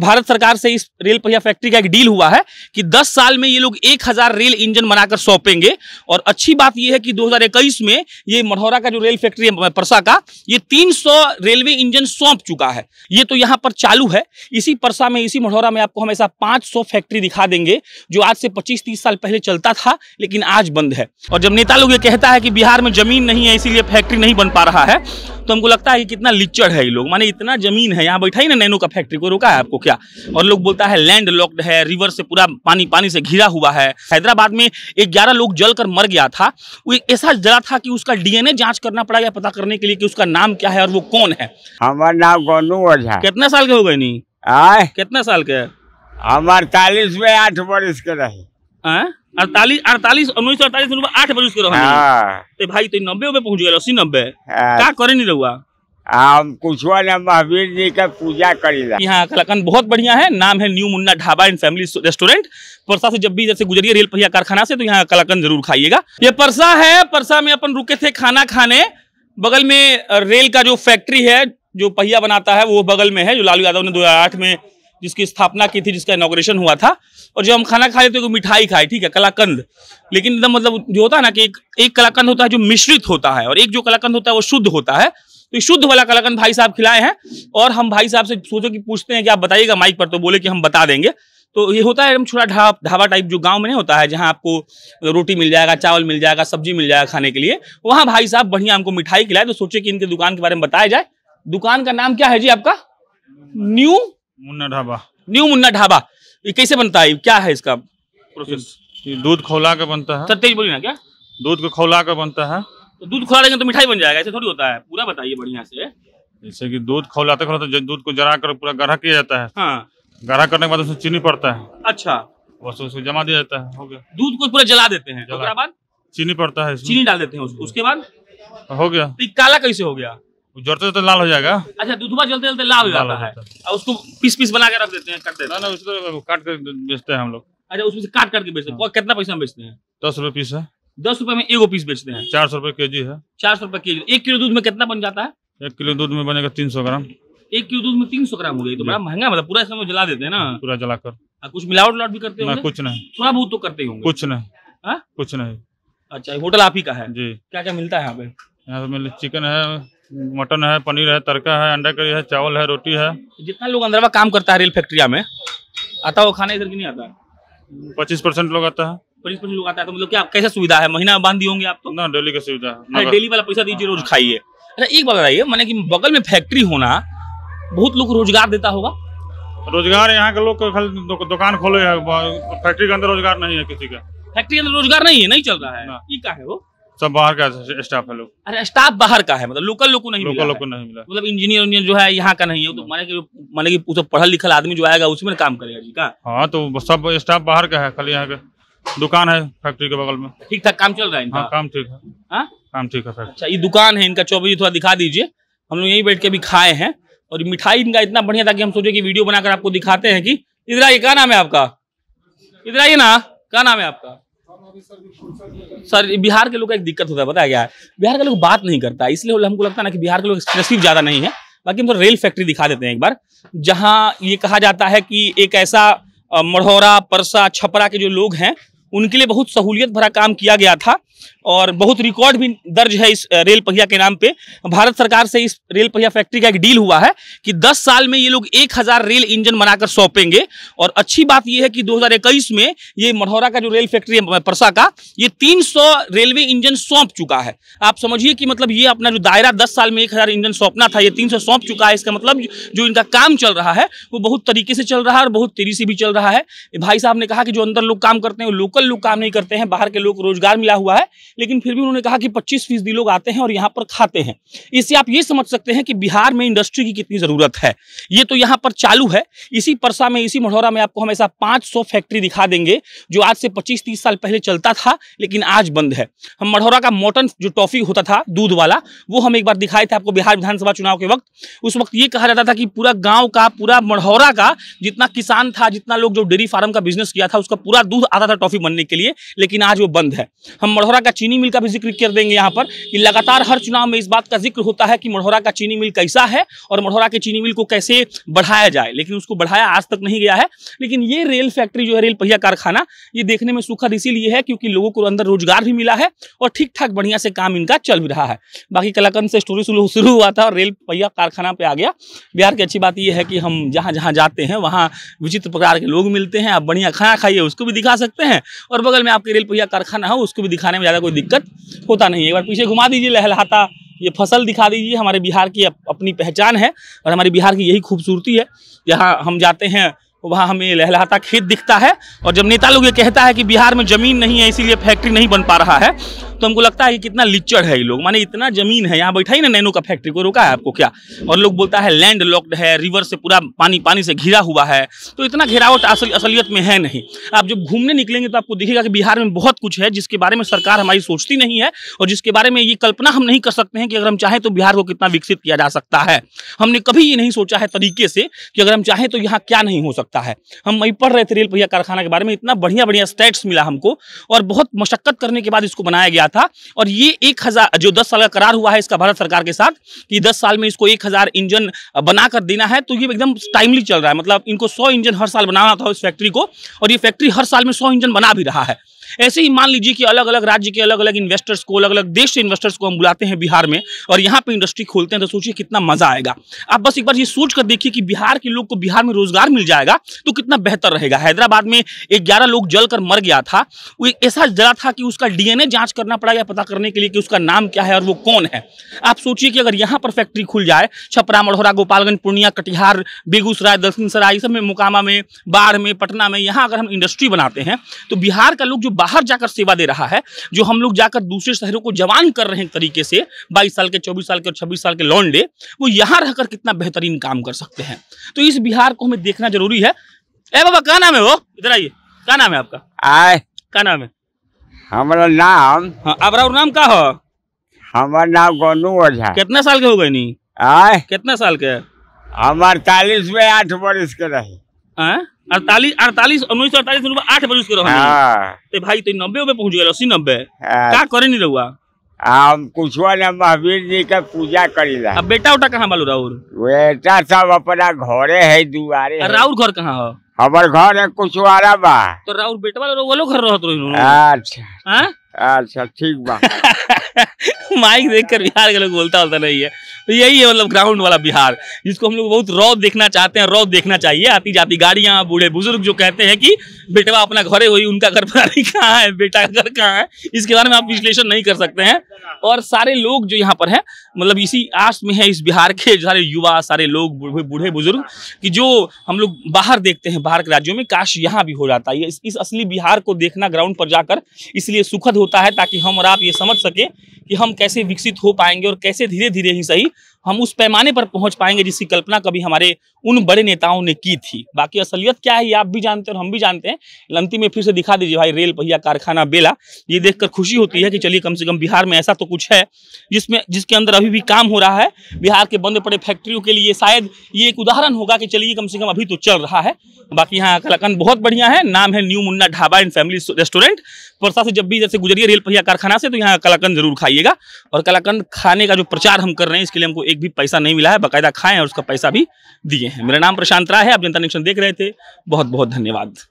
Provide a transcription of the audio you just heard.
भारत सरकार से इस रेल पहिया फैक्ट्री का एक डील हुआ है कि 10 साल में ये लोग 1000 रेल इंजन बनाकर सौंपेंगे और अच्छी बात ये है कि 2021 में ये मढ़ौरा का जो रेल फैक्ट्री है परसा का ये 300 रेलवे इंजन सौंप चुका है ये तो यहाँ पर चालू है इसी परसा में इसी मढ़ौरा में आपको हमेशा ऐसा 500 फैक्ट्री दिखा देंगे जो आज से पच्चीस तीस साल पहले चलता था लेकिन आज बंद है और जब नेता लोग ये कहता है कि बिहार में जमीन नहीं है इसीलिए फैक्ट्री नहीं बन पा रहा है तो हमको लगता है कि कितना लिचड़ है ये लोग माने इतना जमीन है यहाँ बैठा ही ना नैनो का फैक्ट्री को रोका है आपको क्या और लोग बोलता है लैंड लॉक्ड है रिवर से पूरा पानी पानी से घिरा हुआ है हैदराबाद में एक ग्यारह लोग जल कर मर गया था वो ऐसा जला था कि उसका डीएनए जांच करना पड़ा या पता करने के लिए कि उसका नाम क्या है और वो कौन है हमारा नाम गोनू ओझा कितने साल के हो गए नी कितने साल के हमारे चालीस में आठ बरस के रहे अड़तालीस अड़तालीस उन्नीस सौ अड़तालीस आठ बजे उसके हाँ। तो भाई तो नब्बे में पहुंच गए अस्सी नब्बे हाँ। क्या करे नहीं रहुआ हम कुछ महावीर जी का पूजा यहाँ कलाकंद बहुत बढ़िया है नाम है new Munna dhaba and family restaurant Parsa से जब भी जैसे गुजरिए रेल पहिया कारखाना से तो यहाँ कलाकंद जरूर खाइएगा ये परसा है परसा में अपन रुके थे खाना खाने बगल में रेल का जो फैक्ट्री है जो पहिया बनाता है वो बगल में है जो लालू यादव ने दो में जिसकी स्थापना की थी जिसका इनोग्रेशन हुआ था और जब हम खाना खाए तो मिठाई खाए ठीक है कलाकंद लेकिन एकदम मतलब जो होता है ना कि एक, एक कलाकंद होता है जो मिश्रित होता है और एक जो कलाकंद होता है वो शुद्ध होता है तो शुद्ध वाला कलाकंद भाई साहब खिलाए हैं और हम भाई साहब से सोचो कि पूछते हैं कि आप बताइएगा माइक पर तो बोले कि हम बता देंगे तो ये होता है एकदम छोटा ढाबा ढाबा टाइप जो गांव में नहीं होता है जहां आपको रोटी मिल जाएगा चावल मिल जाएगा सब्जी मिल जाएगा खाने के लिए वहां भाई साहब बढ़िया हमको मिठाई खिलाए तो सोचे कि इनके दुकान के बारे में बताया जाए दुकान का नाम क्या है जी आपका न्यू मुन्ना ढाबा न्यू मुन्ना ढाबा ये कैसे बनता है क्या है इसका प्रोसेस दूध खौला का बनता है सत्य बोलिए ना क्या दूध को खोला का बनता है तो दूध खोला देंगे तो मिठाई बन जाएगा ऐसे थोड़ी होता है पूरा बताइए बढ़िया से जैसे कि दूध खोलाते खौलाते दूध को जरा कर पूरा गढ़ा किया जाता है हाँ। गढ़ा करने के बाद उसमें चीनी पड़ता है अच्छा बस उसको जमा दिया जाता है हो गया दूध को पूरा जला देते हैं जला। बाद चीनी पड़ता है चीनी डाल देते हैं उसको उसके बाद हो गया तो काला कैसे हो गया जलते तो लाल हो जाएगा अच्छा दूधवा जलते जलते लाल हो जाता है और उसको पीस पीस बना के रख देते हैं देते हैं ना ना उसको काट कर बेचते हैं हम लोग अच्छा उसमें से काट करके बेचते हैं हाँ। कितना पैसा में बेचते हैं दस रुपए पीस है दस रुपए में एगो पीस बेचते हैं चार सौ रुपए के जी है चार सौ रुपए के जी एक किलो दूध में कितना बन जाता है एक किलो दूध में बनेगा तीन सौ ग्राम एक किलो दूध में तीन सौ ग्राम हो गई तो बड़ा महंगा मतलब पूरा इसमें जला देते हैं ना हाँ, पूरा जलाकर कुछ मिलावट उलावट भी करते हैं कुछ नहीं थोड़ा बहुत तो करते होंगे कुछ नहीं हाँ? कुछ नहीं अच्छा होटल आप ही का है जी क्या क्या मिलता है यहाँ पे यहाँ पे चिकन है मटन है पनीर है तड़का है अंडा करी है चावल है रोटी है जितना लोग अंदर काम करता है रेल फैक्ट्रिया में आता वो खाना इधर की नहीं आता है पच्चीस परसेंट लोग आता है पच्चीस परसेंट लोग आता है तो मतलब क्या कैसे सुविधा है महीना बांध दी होंगे आप तो ना डेली का सुविधा है डेली वाला पैसा दीजिए रोज खाइए अच्छा एक बात बताइए मैंने की बगल में फैक्ट्री होना बहुत लोग रोजगार देता होगा रोजगार यहाँ के लोग दुकान खोले है फैक्ट्री के अंदर रोजगार नहीं है किसी का फैक्ट्री के अंदर रोजगार नहीं है नहीं चल रहा है ये है वो सब बाहर का स्टाफ है लोग अरे स्टाफ बाहर का है मतलब लोकल लोग को नहीं लोकल लोग नहीं मिला मतलब इंजीनियर उंजीनियर जो है यहाँ का नहीं है तो माने कि माने कि पढ़ा लिखा आदमी जो आएगा उसी में काम करेगा जी का हाँ तो सब स्टाफ बाहर का है खाली यहाँ का दुकान है फैक्ट्री के बगल में ठीक ठाक काम चल रहा है इनका हाँ, काम ठीक है हाँ? काम ठीक है अच्छा ये दुकान है इनका चौबीस थोड़ा दिखा दीजिए हम लोग यही बैठ के अभी खाए हैं और मिठाई इनका इतना बढ़िया था कि हम सोचे कि वीडियो बनाकर आपको दिखाते हैं कि इधर आइए क्या नाम है आपका इधर आइए ना क्या नाम है आपका सर बिहार के लोग का एक दिक्कत होता है बताया गया है बिहार के लोग बात नहीं करता है इसलिए हमको लगता है ना कि बिहार के लोग एक्सप्रेसिव ज़्यादा नहीं है बाकी हम तो रेल फैक्ट्री दिखा देते हैं एक बार जहाँ ये कहा जाता है कि एक ऐसा मढ़ौरा परसा छपरा के जो लोग हैं उनके लिए बहुत सहूलियत भरा काम किया गया था और बहुत रिकॉर्ड भी दर्ज है इस रेल पहिया के नाम पे भारत सरकार से इस रेल पहिया फैक्ट्री का एक डील हुआ है कि 10 साल में ये लोग 1000 रेल इंजन बनाकर सौंपेंगे और अच्छी बात ये है कि 2021 में ये मढ़ौरा का जो रेल फैक्ट्री है परसा का ये 300 रेलवे इंजन सौंप चुका है आप समझिए कि मतलब ये अपना जो दायरा दस साल में एक इंजन सौंपना था ये तीन सौंप चुका है इसका मतलब जो इनका काम चल रहा है वो बहुत तरीके से चल रहा है और बहुत तेजी से भी चल रहा है भाई साहब ने कहा कि जो अंदर लोग काम करते हैं वो लोकल लोग काम नहीं करते हैं बाहर के लोग रोजगार मिला हुआ है लेकिन फिर भी उन्होंने कहा कि पच्चीस फीसदी लोग आते हैं और यहाँ पर खाते हैं इससे आप ये समझ सकते हैं कि बिहार में इंडस्ट्री की कितनी ज़रूरत है ये तो यहाँ पर चालू है इसी परसा में इसी मढ़ौरा में आपको हमेशा ऐसा पाँच फैक्ट्री दिखा देंगे जो आज से पच्चीस तीस साल पहले चलता था लेकिन आज बंद है हम मढ़ौरा का मॉटन जो टॉफी होता था दूध वाला वो हम एक बार दिखाए थे आपको बिहार विधानसभा चुनाव के वक्त उस वक्त ये कहा जाता था कि पूरा गाँव का पूरा मढ़ौरा का जितना किसान था जितना लोग जो डेयरी फार्म का बिजनेस किया था उसका पूरा दूध आता था टॉफी बनने के लिए लेकिन आज वो बंद है हम मढ़ौरा मढ़ौरा का चीनी मिल का भी जिक्र कर देंगे यहाँ पर कि लगातार हर चुनाव में इस बात का जिक्र होता है कि मढ़ौरा का चीनी मिल कैसा है और मढ़ौरा के चीनी मिल को कैसे बढ़ाया जाए लेकिन उसको बढ़ाया आज तक नहीं गया है लेकिन ये रेल फैक्ट्री जो है रेल पहिया कारखाना ये देखने में सुखद इसीलिए है क्योंकि लोगों को अंदर रोजगार भी मिला है और ठीक ठाक बढ़िया से काम इनका चल भी रहा है बाकी कलाकंद से स्टोरी शुरू हुआ था और रेल पहिया कारखाना पर आ गया बिहार की अच्छी बात यह है कि हम जहाँ जहाँ जाते हैं वहाँ विचित्र प्रकार के लोग मिलते हैं आप बढ़िया खाना खाइए उसको भी दिखा सकते हैं और बगल में आपके रेल पहिया कारखाना हो उसको भी दिखाने में ज़्यादा कोई दिक्कत होता नहीं है एक बार पीछे घुमा दीजिए लहलहाता ये फसल दिखा दीजिए हमारे बिहार की अपनी पहचान है और हमारे बिहार की यही खूबसूरती है यहाँ हम जाते हैं वहाँ हमें लहलाता खेत दिखता है और जब नेता लोग ये कहता है कि बिहार में ज़मीन नहीं है इसीलिए फैक्ट्री नहीं बन पा रहा है तो हमको लगता है कि कितना लिच्चड़ है ये लोग माने इतना ज़मीन है यहाँ बैठा ही ना नैनो का फैक्ट्री को रोका है आपको क्या और लोग बोलता है लैंड लॉक्ड है रिवर से पूरा पानी पानी से घिरा हुआ है तो इतना घिरावट असल असलियत में है नहीं आप जब घूमने निकलेंगे तो आपको दिखेगा कि बिहार में बहुत कुछ है जिसके बारे में सरकार हमारी सोचती नहीं है और जिसके बारे में ये कल्पना हम नहीं कर सकते हैं कि अगर हम चाहें तो बिहार को कितना विकसित किया जा सकता है हमने कभी ये नहीं सोचा है तरीके से कि अगर हम चाहें तो यहाँ क्या नहीं हो सकता सकता है हम वही पढ़ रहे थे रेल पहिया कारखाना के बारे में इतना बढ़िया बढ़िया स्टेट्स मिला हमको और बहुत मशक्कत करने के बाद इसको बनाया गया था और ये एक हज़ार जो दस साल का करार हुआ है इसका भारत सरकार के साथ कि दस साल में इसको एक हज़ार इंजन बनाकर देना है तो ये एकदम टाइमली चल रहा है मतलब इनको सौ इंजन हर साल बनाना था इस फैक्ट्री को और ये फैक्ट्री हर साल में सौ इंजन बना भी रहा है ऐसे ही मान लीजिए कि अलग अलग राज्य के अलग अलग इन्वेस्टर्स को अलग अलग देश से इन्वेस्टर्स को हम बुलाते हैं बिहार में और यहाँ पे इंडस्ट्री खोलते हैं तो सोचिए कितना मजा आएगा आप बस एक बार ये सोच कर देखिए कि बिहार के लोग को बिहार में रोजगार मिल जाएगा तो कितना बेहतर रहेगा हैदराबाद में ग्यारह लोग जल कर मर गया था वो ऐसा जला था कि उसका डीएनए जाँच करना पड़ा या पता करने के लिए कि उसका नाम क्या है और वो कौन है आप सोचिए कि अगर यहाँ पर फैक्ट्री खुल जाए छपरा मढ़ौरा गोपालगंज पूर्णिया कटिहार बेगूसराय दक्षिणसराय सराय सब में मुकामा में बाढ़ में पटना में यहाँ अगर हम इंडस्ट्री बनाते हैं तो बिहार का लोग जो बाहर जाकर सेवा दे रहा है जो हम लोग जाकर दूसरे शहरों को जवान कर रहे हैं तरीके से बाईस साल के चौबीस साल के और छब्बीस साल के लोन लौंडे वो यहाँ रहकर कितना बेहतरीन काम कर सकते हैं तो इस बिहार को हमें देखना जरूरी है ए बाबा क्या नाम है वो इधर आइए क्या नाम है आपका आए क्या नाम है हमारा नाम हाँ हमारा नाम का हो हमारा नाम गोनू ओझा कितने साल के हो गए नी आए कितने साल के हमारे चालीस में आठ बरस के रहे अड़तालीस उन्नीस सौ अड़तालीस आठ बजे उसके हाँ। हाँ। महावीर जी का पूजा करीला अब बेटा उठा कहाँ बालू राउर बेटा सब अपना घरे है दुआरे राउर घर कहाँ हो हमार घर है कुछवारा बा तो राउर बेटवा वालों घर रहत अच्छा हाँ? अच्छा ठीक बा माइक देख कर बिहार के लोग बोलता होता नहीं है तो यही है मतलब ग्राउंड वाला बिहार जिसको हम लोग बहुत रौद देखना चाहते हैं रौद देखना चाहिए आती जाती गाड़ियाँ बूढ़े बुजुर्ग जो कहते हैं कि बेटवा अपना घरे हुई उनका घर पता नहीं कहाँ है बेटा घर कहाँ है इसके बारे में आप विश्लेषण नहीं कर सकते हैं और सारे लोग जो यहाँ पर है मतलब इसी आस में है इस बिहार के सारे युवा सारे लोग बूढ़े बुजुर्ग कि जो हम लोग बाहर देखते हैं बाहर के राज्यों में काश यहाँ भी हो जाता है इस, इस असली बिहार को देखना ग्राउंड पर जाकर इसलिए सुखद होता है ताकि हम और आप ये समझ सके कि हम कैसे विकसित हो पाएंगे और कैसे धीरे धीरे ही सही हम उस पैमाने पर पहुंच पाएंगे जिसकी कल्पना कभी हमारे उन बड़े नेताओं ने की थी बाकी असलियत क्या है ये आप भी जानते हैं और हम भी जानते हैं लंती में फिर से दिखा दीजिए भाई रेल पहिया कारखाना बेला ये देखकर खुशी होती है कि चलिए कम से कम बिहार में ऐसा तो कुछ है जिसमें जिसके अंदर अभी भी काम हो रहा है बिहार के बंद पड़े फैक्ट्रियों के लिए शायद ये एक उदाहरण होगा कि चलिए कम से कम अभी तो चल रहा है बाकी यहाँ कलाकंद बहुत बढ़िया है नाम है new Munna dhaba and family restaurant Parsa से जब भी जैसे गुजरिए रेल पहिया कारखाना से तो यहाँ कलाकंद जरूर खाइएगा और कलाकंद खाने का जो प्रचार हम कर रहे हैं इसके लिए हमको एक भी पैसा नहीं मिला है बाकायदा खाएं और उसका पैसा भी दिए हैं मेरा नाम प्रशांत राय है आप जनता निरीक्षण देख रहे थे बहुत बहुत धन्यवाद